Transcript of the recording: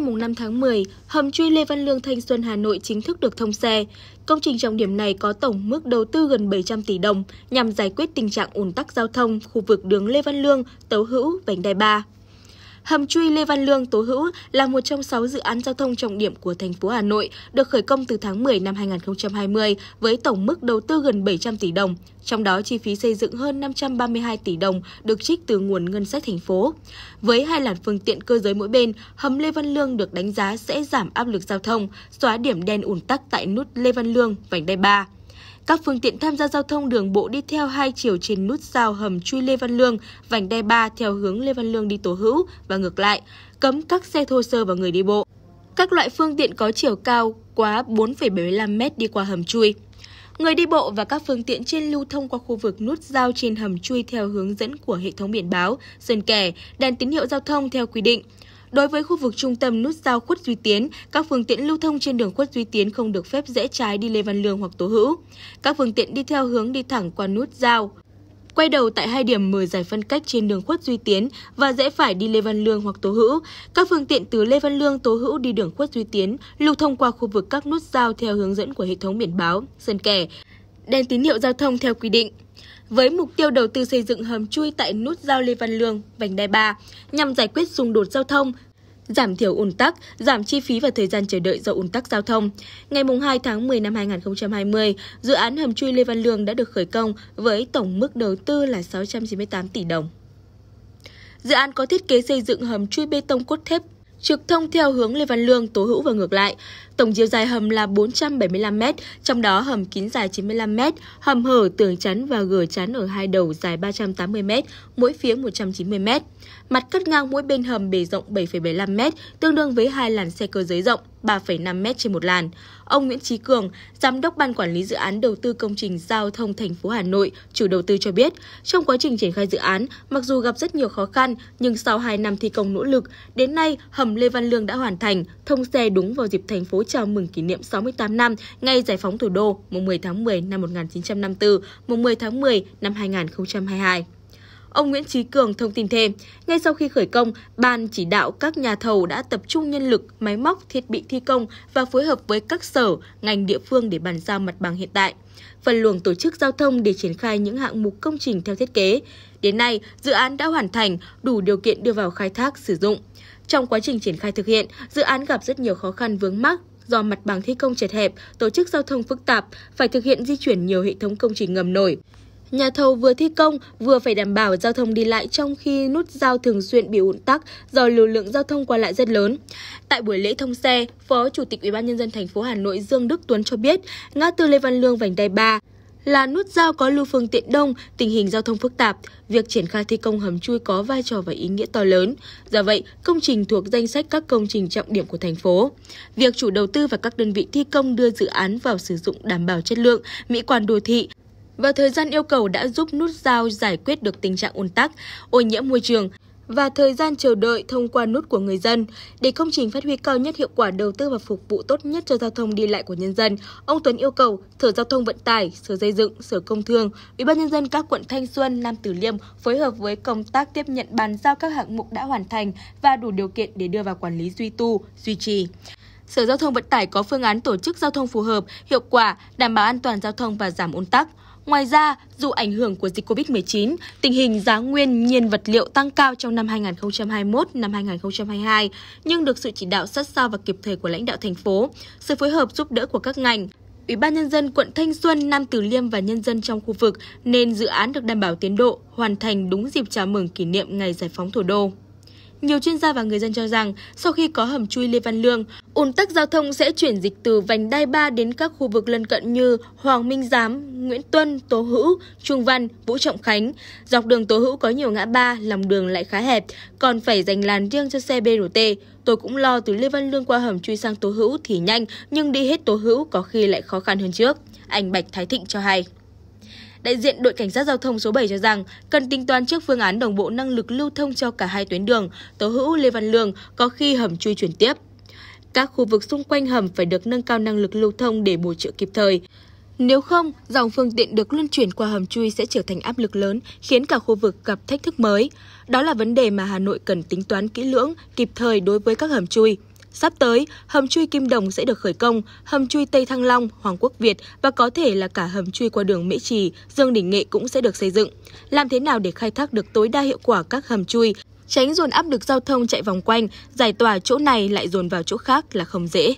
ngày 5 tháng 10, hầm chui Lê Văn Lương Thanh Xuân Hà Nội chính thức được thông xe. Công trình trọng điểm này có tổng mức đầu tư gần 700 tỷ đồng nhằm giải quyết tình trạng ùn tắc giao thông khu vực đường Lê Văn Lương, Tấu Hữu, Vành Đai 3. Hầm chui Lê Văn Lương Tố Hữu là một trong 6 dự án giao thông trọng điểm của thành phố Hà Nội, được khởi công từ tháng 10 năm 2020 với tổng mức đầu tư gần 700 tỷ đồng, trong đó chi phí xây dựng hơn 532 tỷ đồng được trích từ nguồn ngân sách thành phố. Với hai làn phương tiện cơ giới mỗi bên, hầm Lê Văn Lương được đánh giá sẽ giảm áp lực giao thông, xóa điểm đen ùn tắc tại nút Lê Văn Lương, vành đai 3. Các phương tiện tham gia giao thông đường bộ đi theo hai chiều trên nút giao hầm chui Lê Văn Lương, vành đai 3 theo hướng Lê Văn Lương đi tổ Hữu và ngược lại, cấm các xe thô sơ và người đi bộ. Các loại phương tiện có chiều cao quá 4,75 m đi qua hầm chui. Người đi bộ và các phương tiện trên lưu thông qua khu vực nút giao trên hầm chui theo hướng dẫn của hệ thống biển báo, sơn kẻ, đèn tín hiệu giao thông theo quy định. Đối với khu vực trung tâm nút giao Khuất Duy Tiến, các phương tiện lưu thông trên đường Khuất Duy Tiến không được phép rẽ trái đi Lê Văn Lương hoặc Tố Hữu. Các phương tiện đi theo hướng đi thẳng qua nút giao, quay đầu tại hai điểm mở giải phân cách trên đường Khuất Duy Tiến và rẽ phải đi Lê Văn Lương hoặc Tố Hữu. Các phương tiện từ Lê Văn Lương Tố Hữu đi đường Khuất Duy Tiến lưu thông qua khu vực các nút giao theo hướng dẫn của hệ thống biển báo, sân kẻ đèn tín hiệu giao thông theo quy định. Với mục tiêu đầu tư xây dựng hầm chui tại nút giao Lê Văn Lương, vành đai 3 nhằm giải quyết xung đột giao thông, giảm thiểu ùn tắc, giảm chi phí và thời gian chờ đợi do ùn tắc giao thông. Ngày 2 tháng 10 năm 2020, dự án hầm chui Lê Văn Lương đã được khởi công với tổng mức đầu tư là 698 tỷ đồng. Dự án có thiết kế xây dựng hầm chui bê tông cốt thép trực thông theo hướng Lê Văn Lương, Tố Hữu và ngược lại. Tổng chiều dài hầm là 475 m, trong đó hầm kín dài 95 m, hầm hở tường chắn và gờ chắn ở hai đầu dài 380 m, mỗi phía 190 m. Mặt cắt ngang mỗi bên hầm bề rộng 7,75 m, tương đương với hai làn xe cơ giới rộng 3,5 m trên một làn. Ông Nguyễn Trí Cường, giám đốc ban quản lý dự án đầu tư công trình giao thông thành phố Hà Nội, chủ đầu tư cho biết, trong quá trình triển khai dự án, mặc dù gặp rất nhiều khó khăn, nhưng sau 2 năm thi công nỗ lực, đến nay hầm Lê Văn Lương đã hoàn thành, thông xe đúng vào dịp thành phố chào mừng kỷ niệm 68 năm ngày giải phóng thủ đô mùng 10 tháng 10 năm 1954, mùng 10 tháng 10 năm 2022. Ông Nguyễn Trí Cường thông tin thêm, ngay sau khi khởi công, ban chỉ đạo các nhà thầu đã tập trung nhân lực, máy móc, thiết bị thi công và phối hợp với các sở, ngành địa phương để bàn giao mặt bằng hiện tại. phần luồng tổ chức giao thông để triển khai những hạng mục công trình theo thiết kế. Đến nay, dự án đã hoàn thành, đủ điều kiện đưa vào khai thác sử dụng. Trong quá trình triển khai thực hiện, dự án gặp rất nhiều khó khăn vướng mắc do mặt bằng thi công chật hẹp, tổ chức giao thông phức tạp, phải thực hiện di chuyển nhiều hệ thống công trình ngầm nổi. Nhà thầu vừa thi công, vừa phải đảm bảo giao thông đi lại trong khi nút giao thường xuyên bị ùn tắc do lưu lượng giao thông qua lại rất lớn. Tại buổi lễ thông xe, Phó Chủ tịch Ủy ban nhân dân thành phố Hà Nội Dương Đức Tuấn cho biết, ngã tư Lê Văn Lương vành đai 3 là nút giao có lưu phương tiện đông, tình hình giao thông phức tạp, việc triển khai thi công hầm chui có vai trò và ý nghĩa to lớn. Do vậy, công trình thuộc danh sách các công trình trọng điểm của thành phố. Việc chủ đầu tư và các đơn vị thi công đưa dự án vào sử dụng đảm bảo chất lượng, mỹ quan đô thị, và thời gian yêu cầu đã giúp nút giao giải quyết được tình trạng ùn tắc, ô nhiễm môi trường, và thời gian chờ đợi thông qua nút của người dân. Để công trình phát huy cao nhất hiệu quả đầu tư và phục vụ tốt nhất cho giao thông đi lại của nhân dân, ông Tuấn yêu cầu Sở Giao thông Vận tải, Sở Xây dựng, Sở Công Thương, Ủy ban nhân dân các quận Thanh Xuân, Nam Từ Liêm phối hợp với công tác tiếp nhận bàn giao các hạng mục đã hoàn thành và đủ điều kiện để đưa vào quản lý duy tu, duy trì. Sở Giao thông Vận tải có phương án tổ chức giao thông phù hợp, hiệu quả, đảm bảo an toàn giao thông và giảm ôn tắc. Ngoài ra, dù ảnh hưởng của dịch COVID-19, tình hình giá nguyên nhiên vật liệu tăng cao trong năm 2021, năm 2022, nhưng được sự chỉ đạo sát sao và kịp thời của lãnh đạo thành phố, sự phối hợp giúp đỡ của các ngành, Ủy ban Nhân dân quận Thanh Xuân, Nam Từ Liêm và nhân dân trong khu vực nên dự án được đảm bảo tiến độ, hoàn thành đúng dịp chào mừng kỷ niệm Ngày Giải phóng Thủ đô. Nhiều chuyên gia và người dân cho rằng sau khi có hầm chui Lê Văn Lương, ùn tắc giao thông sẽ chuyển dịch từ vành đai 3 đến các khu vực lân cận như Hoàng Minh Giám, Nguyễn Tuân, Tố Hữu, Trung Văn, Vũ Trọng Khánh. Dọc đường Tố Hữu có nhiều ngã ba, lòng đường lại khá hẹp, còn phải dành làn riêng cho xe BRT. Tôi cũng lo từ Lê Văn Lương qua hầm chui sang Tố Hữu thì nhanh, nhưng đi hết Tố Hữu có khi lại khó khăn hơn trước. Anh Bạch Thái Thịnh cho hay đại diện đội cảnh sát giao thông số 7 cho rằng cần tính toán trước phương án đồng bộ năng lực lưu thông cho cả hai tuyến đường, Tố Hữu Lê Văn Lương có khi hầm chui chuyển tiếp. Các khu vực xung quanh hầm phải được nâng cao năng lực lưu thông để bổ trợ kịp thời. Nếu không, dòng phương tiện được luân chuyển qua hầm chui sẽ trở thành áp lực lớn, khiến cả khu vực gặp thách thức mới. Đó là vấn đề mà Hà Nội cần tính toán kỹ lưỡng, kịp thời đối với các hầm chui. Sắp tới, hầm chui Kim Đồng sẽ được khởi công, hầm chui Tây Thăng Long, Hoàng Quốc Việt và có thể là cả hầm chui qua đường mỹ Trì, Dương Đình Nghệ cũng sẽ được xây dựng. Làm thế nào để khai thác được tối đa hiệu quả các hầm chui, tránh dồn áp lực giao thông chạy vòng quanh, giải tỏa chỗ này lại dồn vào chỗ khác là không dễ.